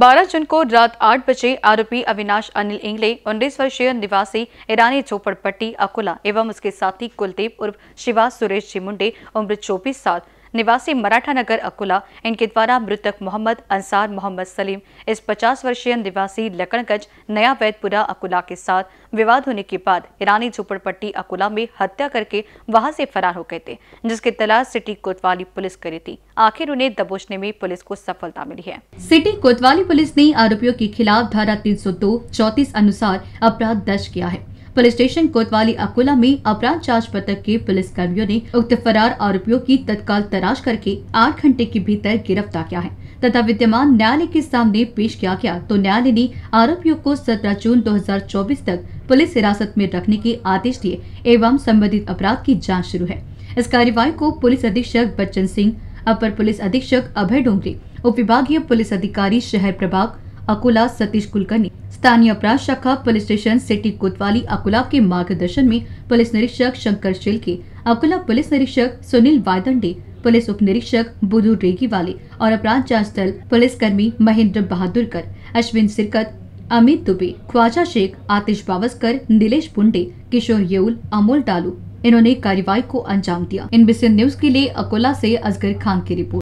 12 जून को रात 8 बजे आरोपी अविनाश अनिल इंगले उन्नीस वर्षीय निवासी ईरानी झोपड़पट्टी अकोला एवं उसके साथी कुलदीप उर्फ शिवा सुरेश जी मुंडे उम्र चौबीस साल निवासी मराठा नगर अकुला इनके द्वारा मृतक मोहम्मद अंसार मोहम्मद सलीम इस पचास वर्षीय निवासी लकड़गंज नया वैदपुरा अकुला के साथ विवाद होने के बाद ईरानी झोपड़पट्टी अकुला में हत्या करके वहां से फरार हो गए थे जिसकी तलाश सिटी कोतवाली पुलिस करी थी आखिर उन्हें दबोचने में पुलिस को सफलता मिली है सिटी कोतवाली पुलिस ने आरोपियों के खिलाफ धारा तीन सौ दो चौतीस अनुसार अपराध दर्ज किया है पुलिस स्टेशन कोतवाली अकोला में अपराध जांच पथक के पुलिस कर्मियों ने उक्त फरार आरोपियों की तत्काल तलाश करके आठ घंटे के भीतर गिरफ्तार किया है तथा विद्यमान न्यायालय के सामने पेश किया गया तो न्यायालय ने आरोपियों को 17 जून 2024 तक पुलिस हिरासत में रखने के आदेश दिए एवं संबंधित अपराध की जांच शुरू है इस कार्यवाही को पुलिस अधीक्षक बच्चन सिंह अपर पुलिस अधीक्षक अभय डोंगरे उप विभागीय पुलिस अधिकारी शहर प्रभाग अकोला सतीश कुलकर्णी स्थानीय अपराध शाखा पुलिस स्टेशन सिटी कोतवाली अकोला के मार्गदर्शन में पुलिस निरीक्षक शंकर शिल्के अकोला पुलिस निरीक्षक सुनील वायदंडे पुलिस उप निरीक्षक बुधू रेगी वाले और अपराध जांच दल पुलिस कर्मी महेंद्र बहादुरकर अश्विन सिरकत अमित दुबे ख्वाजा शेख आतिश बावस्कर नीलेश पुंडे किशोर येउल अमोल डालू इन्होंने कार्रवाई को अंजाम दिया इन न्यूज के लिए अकोला से असगर खान की रिपोर्ट